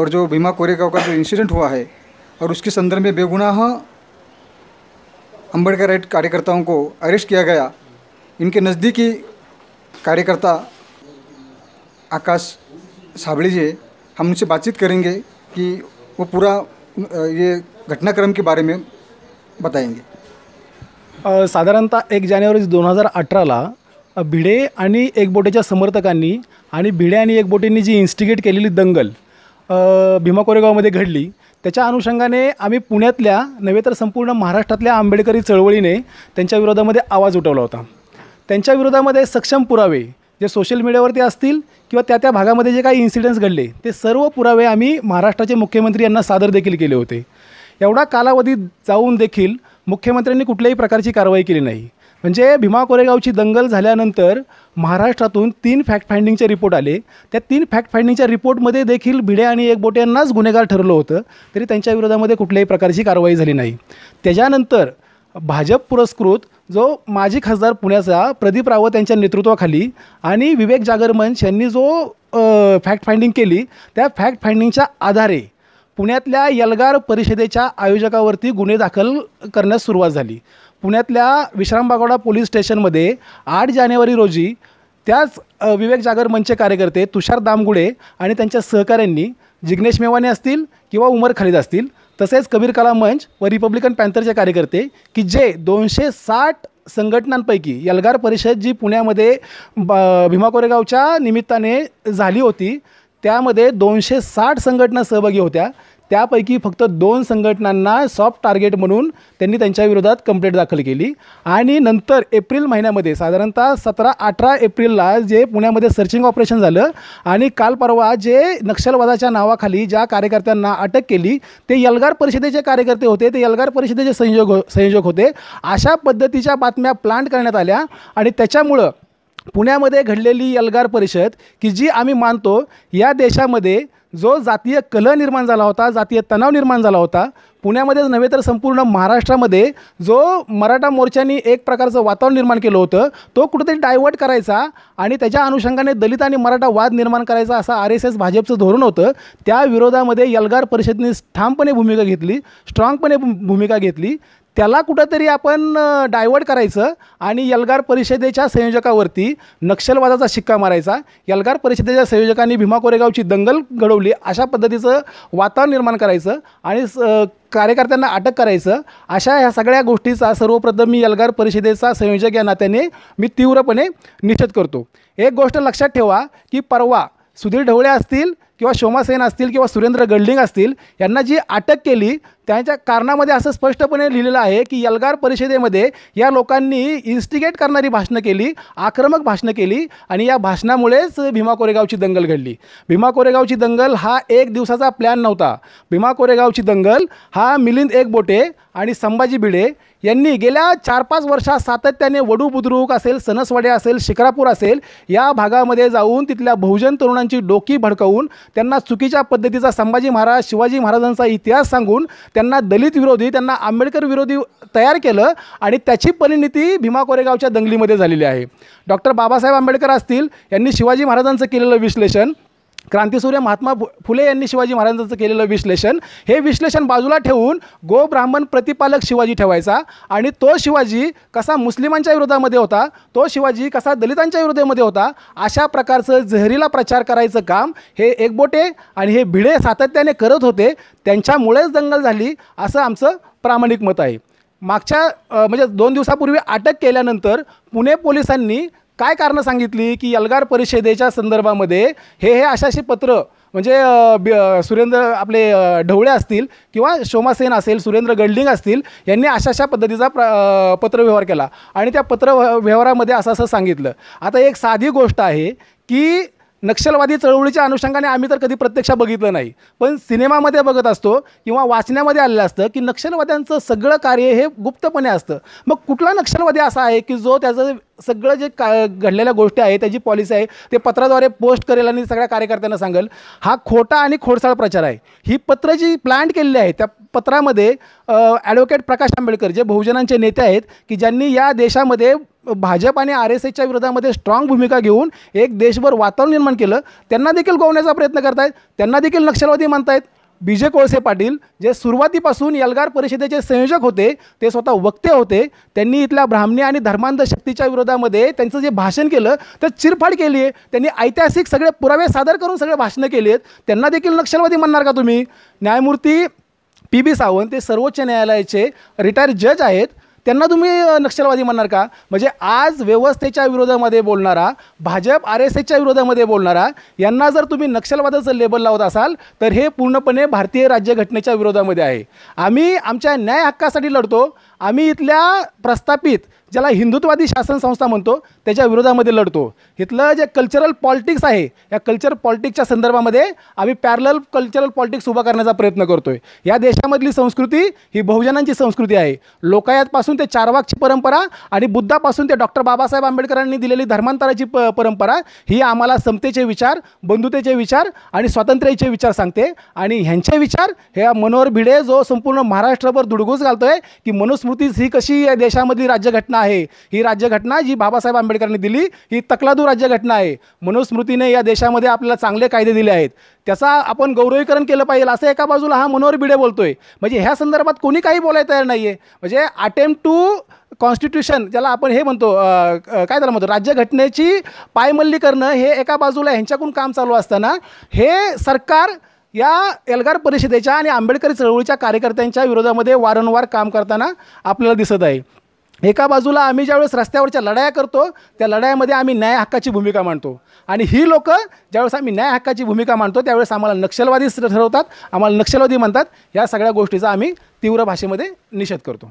और जो भीमा कोरेगांव का जो इंसिडेंट हुआ है और उसके संदर्भ में बेगुनाह अंबेडकर राइट कार्यकर्ताओं को अरेस्ट किया गया इनके नज़दीकी कार्यकर्ता आकाश साबड़ी जी हम उनसे बातचीत करेंगे कि वो पूरा ये घटनाक्रम के बारे में बताएंगे साधारणतः एक जानेवारी दोन हजार अठराला भिडे आणि एकबोटेच्या समर्थकांनी आणि भिडे आणि एकबोटेंनी जी इन्स्टिगेट केलेली दंगल भीमा कोरेगावमध्ये घडली त्याच्या अनुषंगाने आम्ही पुण्यातल्या नव्हे तर संपूर्ण महाराष्ट्रातल्या आंबेडकरी चळवळीने त्यांच्या विरोधामध्ये आवाज उठवला होता त्यांच्या विरोधामध्ये सक्षम पुरावे जे सोशल मीडियावरती असतील किंवा त्या त्या भागामध्ये जे काही इन्सिडेंट्स घडले ते सर्व पुरावे आम्ही महाराष्ट्राचे मुख्यमंत्री यांना सादर देखील केले होते एवढा कालावधीत जाऊन देखील मुख्यमंत्र्यांनी कुठल्याही प्रकारची कारवाई केली नाही म्हणजे भीमा कोरेगावची दंगल झाल्यानंतर महाराष्ट्रातून तीन फॅक्ट फाइंडिंगचे रिपोर्ट आले त्या तीन फॅक्ट फाइंडिंगच्या रिपोर्टमध्ये देखील भिडे आणि एक एकबोटे यांनाच गुन्हेगार ठरलं होतं तरी त्यांच्या विरोधामध्ये कुठल्याही प्रकारची कारवाई झाली नाही त्याच्यानंतर भाजप पुरस्कृत जो माजी खासदार पुण्याचा प्रदीप रावत यांच्या नेतृत्वाखाली आणि विवेक जागरमंच यांनी जो फॅक्ट फाइंडिंग केली त्या फॅक्ट फाइंडिंगच्या आधारे पुण्यातल्या यलगार परिषदेच्या आयोजकावरती गुन्हे दाखल करण्यास सुरुवात झाली पुण्यातल्या विश्रामबागोडा पोलीस स्टेशनमध्ये आठ जानेवारी रोजी त्याच विवेक जागर मंच कार्यकर्ते तुषार दामगुडे आणि त्यांच्या सहकाऱ्यांनी जिग्नेश मेवाने असतील किंवा उमर खालीद असतील तसेच कबीर कला मंच व रिपब्लिकन पॅन्थरचे कार्यकर्ते की जे दोनशे साठ संघटनांपैकी यलगार परिषद जी पुण्यामध्ये ब भीमा कोरेगावच्या निमित्ताने झाली होती त्यामध्ये दोनशे साठ संघटना सहभागी होत्या त्यापैकी फक्त दोन संघटनांना सॉफ्ट टार्गेट म्हणून त्यांनी त्यांच्या विरोधात कंप्लेंट दाखल केली आणि नंतर एप्रिल महिन्यामध्ये साधारणतः सतरा अठरा एप्रिलला जे पुण्यामध्ये सर्चिंग ऑपरेशन झालं आणि काल परवा जे नक्षलवादाच्या नावाखाली ज्या कार्यकर्त्यांना अटक केली ते यलगार परिषदेचे कार्यकर्ते होते ते यलगार परिषदेचे संयोजक हो संयोजक होते अशा पद्धतीच्या बातम्या प्लांट करण्यात आल्या आणि त्याच्यामुळं पुण्यामध्ये घडलेली एल्गार परिषद की जी आम्ही मानतो या देशामध्ये जो जातीय कलह निर्माण झाला होता जातीय तणाव निर्माण झाला होता पुण्यामध्येच नव्हे तर संपूर्ण महाराष्ट्रामध्ये जो मराठा मोर्चानी एक प्रकारचं वातावरण निर्माण केलं होतं तो कुठेतरी डायवर्ट करायचा आणि त्याच्या अनुषंगाने दलित आणि मराठा वाद निर्माण करायचा असा आर एस एस भाजपचं धोरण होतं त्या विरोधामध्ये यलगार परिषदेने ठामपणे भूमिका घेतली स्ट्रॉंगपणे भूमिका घेतली त्याला कुठंतरी आपण डायवर्ट करायचं आणि यलगार परिषदेच्या संयोजकावरती नक्षलवादाचा शिक्का मारायचा यलगार परिषदेच्या संयोजकांनी भीमा कोरेगावची दंगल घडवली अशा पद्धतीचं वातावरण निर्माण करायचं आणि कार्यकर्त्यांना अटक करायचं अशा ह्या सगळ्या गोष्टीचा सर्वप्रथम मी यलगार परिषदेचा संयोजक या नात्याने मी तीव्रपणे निषेध करतो एक गोष्ट लक्षात ठेवा की परवा सुधीर ढवळे असतील किंवा शोमा सेन असतील किंवा सुरेंद्र गडलिंग असतील यांना जी अटक केली त्यांच्या कारणामध्ये असं स्पष्टपणे लिहिलेलं आहे की यलगार परिषदेमध्ये या लोकांनी इन्स्टिगेट करणारी भाषणं केली आक्रमक भाषणं केली आणि या भाषणामुळेच भीमा कोरेगावची दंगल घडली भीमा कोरेगावची दंगल हा एक दिवसाचा प्लॅन नव्हता भीमा कोरेगावची दंगल हा मिलिंद एक बोटे आणि संभाजी भिडे यांनी गेल्या चार पाच वर्षात सातत्याने वडू बुद्रुक असेल सनसवाडे असेल शिखरापूर असेल या भागामध्ये जाऊन तिथल्या बहुजन तरुणांची डोकी भडकवून त्यांना चुकीच्या पद्धतीचा संभाजी महाराज शिवाजी महाराजांचा इतिहास सांगून त्यांना दलित विरोधी त्यांना आंबेडकर विरोधी तयार केलं आणि त्याची परिणिती भीमा कोरेगावच्या दंगलीमध्ये झालेली आहे डॉक्टर बाबासाहेब आंबेडकर असतील यांनी शिवाजी महाराजांचं केलेलं विश्लेषण क्रांतिसूर्य महात्मा फुले यांनी शिवाजी महाराजांचं केलेलं विश्लेषण हे विश्लेषण बाजूला ठेवून गो ब्राह्मण प्रतिपालक शिवाजी ठेवायचा आणि तो शिवाजी कसा मुस्लिमांच्या विरोधामध्ये होता तो शिवाजी कसा दलितांच्या विरोधामध्ये होता अशा प्रकारचं जहरीला प्रचार करायचं काम हे एकबोटे आणि हे भिडे सातत्याने करत होते त्यांच्यामुळेच दंगल झाली असं आमचं प्रामाणिक मत आहे मागच्या म्हणजे दोन दिवसापूर्वी अटक केल्यानंतर पुणे पोलिसांनी काय कारणं सांगितली की यलगार परिषदेच्या संदर्भामध्ये हे हे अशाशी पत्र म्हणजे सुरेंद्र आपले ढवळे असतील किंवा शोमासेन असेल सुरेंद्र गडलिंग असतील यांनी अशा अशा पद्धतीचा प्र पत्रव्यवहार केला आणि त्या पत्रव्यवहारामध्ये असं असं सांगितलं आता एक साधी गोष्ट आहे की नक्षलवादी चळवळीच्या अनुषंगाने आम्ही तर कधी प्रत्यक्ष बघितलं नाही पण सिनेमामध्ये बघत असतो किंवा वाचण्यामध्ये आलेलं असतं की नक्षलवाद्यांचं सगळं कार्य हे गुप्तपणे असतं मग कुठला नक्षलवादी असा आहे की जो त्याचं सगळं जे का घडलेल्या गोष्टी आहे त्याची पॉलिसी आहे ते पत्राद्वारे पोस्ट करेल आणि सगळ्या कार्यकर्त्यांना सांगेल हा खोटा आणि खोडसाळ प्रचार आहे ही पत्र जी प्लॅन्ड केलेली आहे त्या पत्रामध्ये ॲडव्होकेट प्रकाश आंबेडकर जे बहुजनांचे नेते आहेत की ज्यांनी या देशामध्ये भाजप आणि आर एस एसच्या विरोधामध्ये स्ट्रॉंग भूमिका घेऊन एक देशभर वातावरण निर्माण केलं त्यांना देखील गोवण्याचा प्रयत्न करतायत त्यांना देखील नक्षलवादी मानतायत बीजे कोळसे पाटील जे सुरुवातीपासून यलगार परिषदेचे संयोजक होते ते स्वतः वक्ते होते त्यांनी इथल्या ब्राह्मणी आणि धर्मांध शक्तीच्या विरोधामध्ये त्यांचं जे भाषण केलं तर चिरफाड केली आहे त्यांनी ऐतिहासिक सगळे पुरावे सादर करून सगळे भाषणं केली आहेत त्यांना देखील नक्षलवादी म्हणणार का तुम्ही न्यायमूर्ती पी बी सावंत ते सर्वोच्च न्यायालयाचे रिटायर जज आहेत त्यांना तुम्ही नक्षलवादी म्हणणार का म्हणजे आज व्यवस्थेच्या विरोधामध्ये बोलणारा भाजप आर एस एसच्या विरोधामध्ये बोलणारा यांना जर तुम्ही नक्षलवादाचं लेबल लावत असाल तर हे पूर्णपणे भारतीय राज्यघटनेच्या विरोधामध्ये आहे आम्ही आमच्या न्याय हक्कासाठी लढतो आम्ही इथल्या प्रस्थापित ज्याला हिंदुत्वादी शासन संस्था म्हणतो त्याच्या विरोधामध्ये लढतो इथलं जे कल्चरल पॉलिटिक्स आहे या कल्चर पॉलिटिक्सच्या संदर्भामध्ये आम्ही पॅरल कल्चरल पॉलिटिक्स उभा करण्याचा प्रयत्न करतो आहे या देशामधली संस्कृती ही बहुजनांची संस्कृती आहे लोकायतपासून ते चारवाकची परंपरा आणि बुद्धापासून ते डॉक्टर बाबासाहेब आंबेडकरांनी दिलेली धर्मांतराची प परंपरा ही आम्हाला समतेचे विचार बंधुतेचे विचार आणि स्वातंत्र्याचे विचार सांगते आणि ह्यांचे विचार हे मनोहर भिडे जो संपूर्ण महाराष्ट्रभर धुडगूस घालतो आहे की मनुस स्मृतीच ही कशी या देशामधली राज्यघटना आहे ही राज्यघटना जी बाबासाहेब आंबेडकरांनी दिली ही तकलादू राज्यघटना आहे मनुस्मृतीने या देशामध्ये आपल्याला चांगले कायदे दिले आहेत त्याचा आपण गौरवीकरण केलं पाहिजे असं एका बाजूला हा मनोहर बिडे बोलतोय म्हणजे ह्या संदर्भात कोणी काही बोलायला तयार नाही आहे म्हणजे अटेम्प्ट टू कॉन्स्टिट्यूशन ज्याला आपण हे म्हणतो काय त्याला म्हणतो राज्यघटनेची पायमल्ली करणं हे एका बाजूला ह्यांच्याकडून काम चालू असताना हे सरकार या एल्गार परिषदेच्या आणि आंबेडकरी चळवळीच्या कार्यकर्त्यांच्या विरोधामध्ये वारंवार काम करताना आपल्याला दिसत आहे एका बाजूला आम्ही ज्यावेळेस रस्त्यावरच्या लढाया करतो त्या लढायामध्ये आम्ही न्याय हक्काची भूमिका मांडतो आणि ही लोक ज्यावेळेस आम्ही न्याय हक्काची भूमिका मांडतो त्यावेळेस आम्हाला नक्षलवादी ठरवतात आम्हाला नक्षलवादी म्हणतात या सगळ्या गोष्टीचा आम्ही तीव्र भाषेमध्ये निषेध करतो